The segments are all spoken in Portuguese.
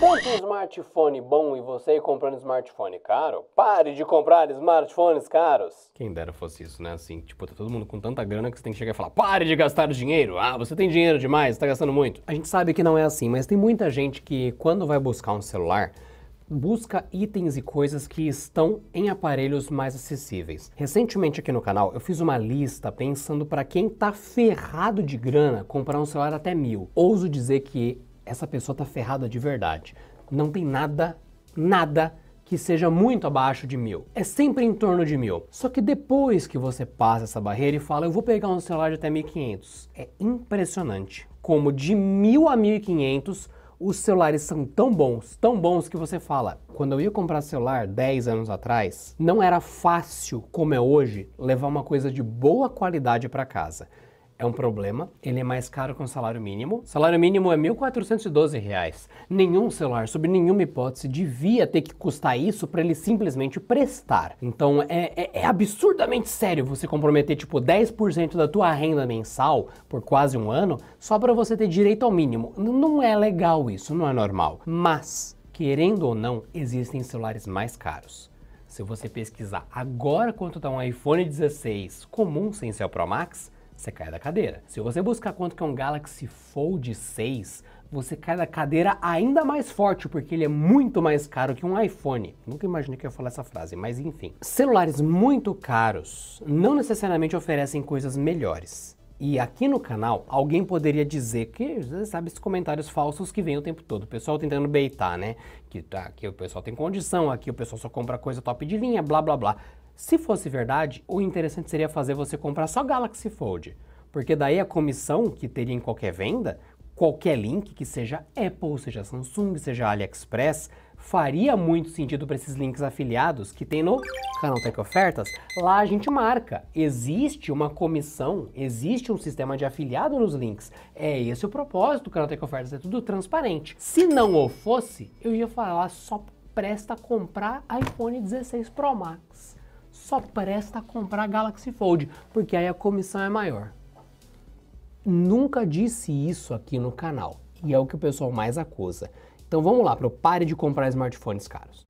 Tanto smartphone bom e você ir comprando smartphone caro, pare de comprar smartphones caros. Quem dera fosse isso, né? Assim, tipo, tá todo mundo com tanta grana que você tem que chegar e falar, pare de gastar dinheiro. Ah, você tem dinheiro demais, tá gastando muito. A gente sabe que não é assim, mas tem muita gente que quando vai buscar um celular, busca itens e coisas que estão em aparelhos mais acessíveis. Recentemente aqui no canal eu fiz uma lista pensando para quem tá ferrado de grana comprar um celular até mil. Ouso dizer que essa pessoa tá ferrada de verdade. Não tem nada, nada que seja muito abaixo de mil. É sempre em torno de mil. Só que depois que você passa essa barreira e fala, eu vou pegar um celular de até 1.500, é impressionante como de mil a 1.500 os celulares são tão bons, tão bons que você fala. Quando eu ia comprar celular 10 anos atrás, não era fácil, como é hoje, levar uma coisa de boa qualidade para casa é um problema. Ele é mais caro que o um salário mínimo. O salário mínimo é R$ 1.412. Nenhum celular, sob nenhuma hipótese, devia ter que custar isso para ele simplesmente prestar. Então é, é, é, absurdamente sério você comprometer tipo 10% da tua renda mensal por quase um ano só para você ter direito ao mínimo. Não é legal isso, não é normal. Mas, querendo ou não, existem celulares mais caros. Se você pesquisar agora quanto está um iPhone 16 comum sem seu Pro Max, você cai da cadeira. Se você buscar quanto que é um Galaxy Fold 6, você cai da cadeira ainda mais forte, porque ele é muito mais caro que um iPhone. Nunca imaginei que eu ia falar essa frase, mas enfim. Celulares muito caros não necessariamente oferecem coisas melhores. E aqui no canal, alguém poderia dizer que, sabe, esses comentários falsos que vem o tempo todo. O pessoal tá tentando beitar, né? Que tá, aqui o pessoal tem condição, aqui o pessoal só compra coisa top de linha, blá blá blá. Se fosse verdade, o interessante seria fazer você comprar só Galaxy Fold. Porque daí a comissão que teria em qualquer venda, qualquer link, que seja Apple, seja Samsung, seja AliExpress, faria muito sentido para esses links afiliados que tem no canal Tech Ofertas, lá a gente marca. Existe uma comissão, existe um sistema de afiliado nos links. É esse o propósito do canal Tech Ofertas, é tudo transparente. Se não o fosse, eu ia falar só presta comprar iPhone 16 Pro Max. Só presta comprar Galaxy Fold, porque aí a comissão é maior. Nunca disse isso aqui no canal, e é o que o pessoal mais acusa. Então vamos lá, pro pare de comprar smartphones caros.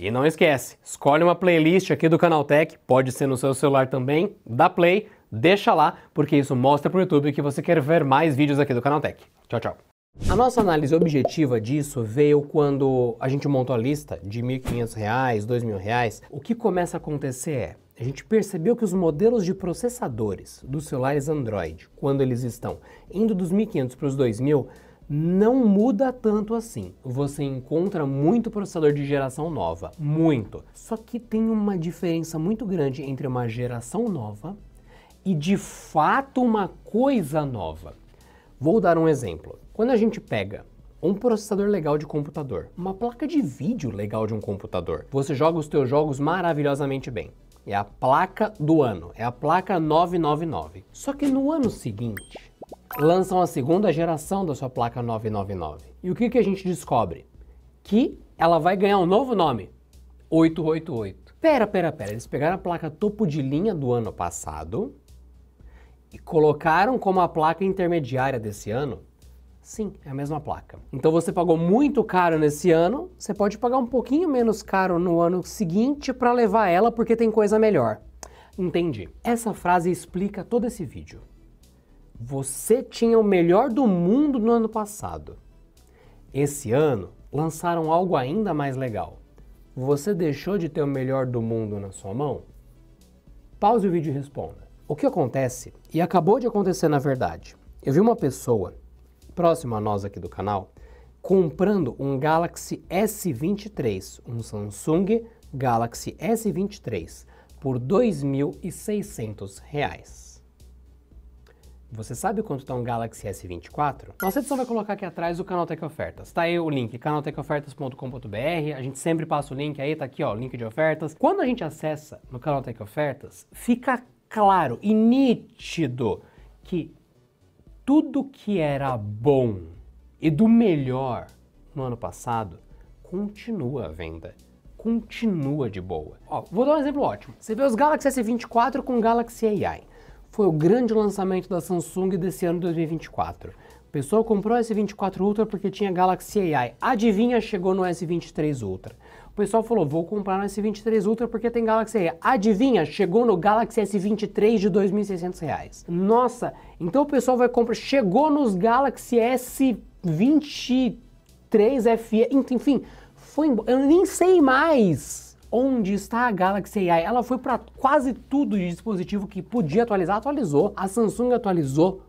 E não esquece, escolhe uma playlist aqui do Canaltech, pode ser no seu celular também, da play, deixa lá, porque isso mostra pro YouTube que você quer ver mais vídeos aqui do Canaltech. Tchau, tchau. A nossa análise objetiva disso veio quando a gente montou a lista de R$ 1.500, R$ 2.000. O que começa a acontecer é, a gente percebeu que os modelos de processadores dos celulares Android, quando eles estão indo dos 1500 para os 2000, não muda tanto assim. Você encontra muito processador de geração nova, muito. Só que tem uma diferença muito grande entre uma geração nova e de fato uma coisa nova. Vou dar um exemplo. Quando a gente pega um processador legal de computador, uma placa de vídeo legal de um computador, você joga os teus jogos maravilhosamente bem é a placa do ano, é a placa 999. Só que no ano seguinte, lançam a segunda geração da sua placa 999. E o que, que a gente descobre? Que ela vai ganhar um novo nome, 888. Pera, pera, pera, eles pegaram a placa topo de linha do ano passado e colocaram como a placa intermediária desse ano Sim, é a mesma placa. Então você pagou muito caro nesse ano, você pode pagar um pouquinho menos caro no ano seguinte para levar ela porque tem coisa melhor. Entendi. Essa frase explica todo esse vídeo. Você tinha o melhor do mundo no ano passado. Esse ano lançaram algo ainda mais legal. Você deixou de ter o melhor do mundo na sua mão? Pause o vídeo e responda. O que acontece, e acabou de acontecer na verdade, eu vi uma pessoa próximo a nós aqui do canal, comprando um Galaxy S23, um Samsung Galaxy S23, por R$ 2.600. Você sabe quanto está um Galaxy S24? Nossa edição vai colocar aqui atrás o canal Tech Ofertas. Tá aí o link, canaltechofertas.com.br. A gente sempre passa o link aí, tá aqui ó, o link de ofertas. Quando a gente acessa no canal Tech Ofertas, fica claro e nítido que tudo que era bom e do melhor no ano passado continua a venda. Continua de boa. Ó, vou dar um exemplo ótimo. Você vê os Galaxy S24 com Galaxy AI. Foi o grande lançamento da Samsung desse ano 2024. O pessoal comprou o S24 Ultra porque tinha Galaxy AI. Adivinha, chegou no S23 Ultra pessoal falou, vou comprar no S23 Ultra porque tem Galaxy E. Adivinha, chegou no Galaxy S23 de 2.600 reais. Nossa, então o pessoal vai comprar, chegou nos Galaxy S23 FE, enfim, foi eu nem sei mais onde está a Galaxy AI. Ela foi para quase tudo de dispositivo que podia atualizar, atualizou. A Samsung atualizou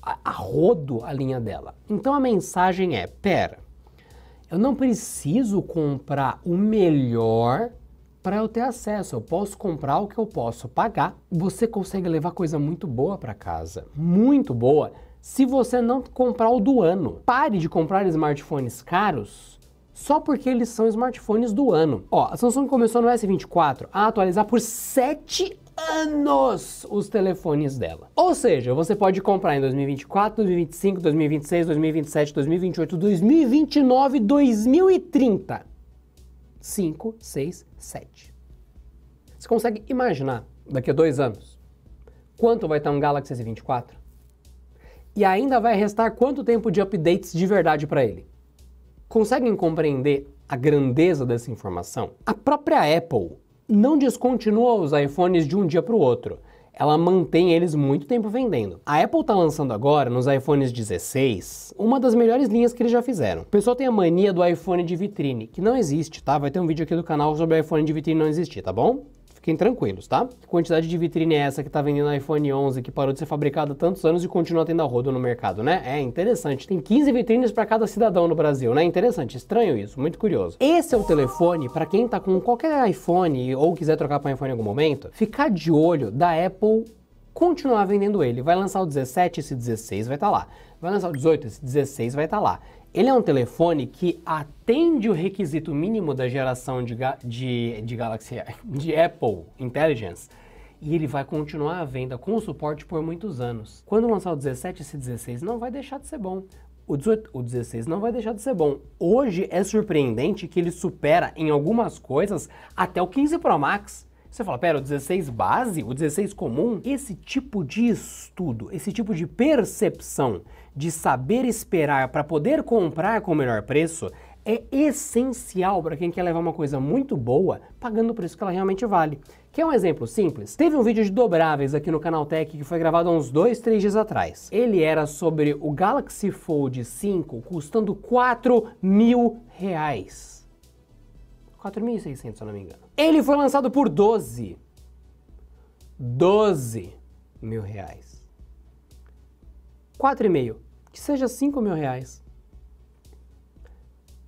a, a rodo a linha dela. Então a mensagem é: pera, eu não preciso comprar o melhor para eu ter acesso. Eu posso comprar o que eu posso pagar. Você consegue levar coisa muito boa para casa, muito boa, se você não comprar o do ano. Pare de comprar smartphones caros só porque eles são smartphones do ano. Ó, a Samsung começou no S24 a atualizar por 7 anos os telefones dela. Ou seja, você pode comprar em 2024, 2025, 2026, 2027, 2028, 2029, 2030. 5, 6, 7. Você consegue imaginar, daqui a dois anos, quanto vai estar um Galaxy S24? E ainda vai restar quanto tempo de updates de verdade para ele? Conseguem compreender a grandeza dessa informação? A própria Apple não descontinua os iPhones de um dia para o outro. Ela mantém eles muito tempo vendendo. A Apple está lançando agora, nos iPhones 16, uma das melhores linhas que eles já fizeram. O pessoal tem a mania do iPhone de vitrine, que não existe, tá? Vai ter um vídeo aqui do canal sobre o iPhone de vitrine não existir, tá bom? Fiquem tranquilos, tá? Que quantidade de vitrine é essa que tá vendendo iPhone 11 que parou de ser fabricado há tantos anos e continua tendo a roda no mercado, né? É interessante. Tem 15 vitrines para cada cidadão no Brasil, né? Interessante, estranho isso, muito curioso. Esse é o telefone para quem tá com qualquer iPhone ou quiser trocar para iPhone em algum momento, ficar de olho da Apple continuar vendendo ele. Vai lançar o 17, esse 16 vai estar tá lá. Vai lançar o 18, esse 16 vai estar tá lá. Ele é um telefone que atende o requisito mínimo da geração de, de, de Galaxy de Apple Intelligence e ele vai continuar à venda com suporte por muitos anos. Quando lançar o 17, esse 16 não vai deixar de ser bom. O, 18, o 16 não vai deixar de ser bom. Hoje é surpreendente que ele supera em algumas coisas até o 15 Pro Max. Você fala, pera, o 16 base, o 16 comum? Esse tipo de estudo, esse tipo de percepção de saber esperar para poder comprar com o melhor preço é essencial para quem quer levar uma coisa muito boa pagando o preço que ela realmente vale. Quer um exemplo simples? Teve um vídeo de dobráveis aqui no canal Tech que foi gravado há uns dois, três dias atrás. Ele era sobre o Galaxy Fold 5 custando 4 mil reais. 4.600, se eu não me engano. Ele foi lançado por 12. 12 mil reais. 4,5. Que seja 5 mil reais.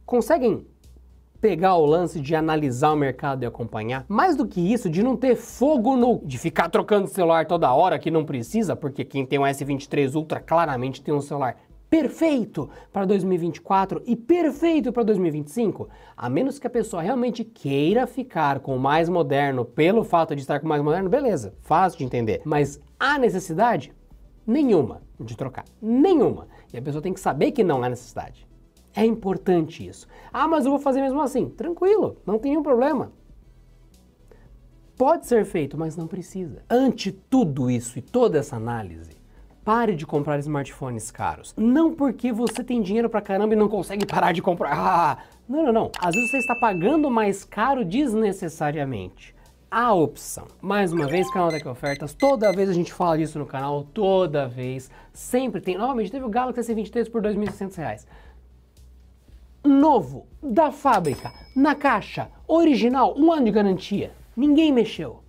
Conseguem pegar o lance de analisar o mercado e acompanhar. Mais do que isso, de não ter fogo no. de ficar trocando celular toda hora que não precisa, porque quem tem um S23 Ultra claramente tem um celular perfeito para 2024 e perfeito para 2025, a menos que a pessoa realmente queira ficar com o mais moderno pelo fato de estar com o mais moderno, beleza, fácil de entender. Mas há necessidade? Nenhuma de trocar. Nenhuma. E a pessoa tem que saber que não há necessidade. É importante isso. Ah, mas eu vou fazer mesmo assim. Tranquilo, não tem nenhum problema. Pode ser feito, mas não precisa. Ante tudo isso e toda essa análise, Pare de comprar smartphones caros. Não porque você tem dinheiro pra caramba e não consegue parar de comprar. Ah, não, não, não. Às vezes você está pagando mais caro desnecessariamente a opção. Mais uma vez, canal Tech Ofertas, toda vez a gente fala disso no canal, toda vez, sempre tem. Novamente, teve o Galaxy S23 por R$ 2.600. Novo, da fábrica, na caixa, original, um ano de garantia. Ninguém mexeu.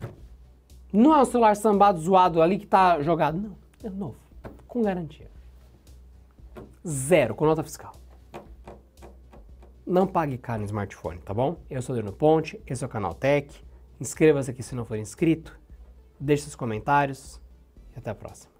Não é o celular sambado zoado ali que tá jogado, não, é novo com garantia. Zero, com nota fiscal. Não pague caro no smartphone, tá bom? Eu sou Leandro Ponte, esse é o canal Tech. Inscreva-se aqui se não for inscrito. Deixe seus comentários e até a próxima.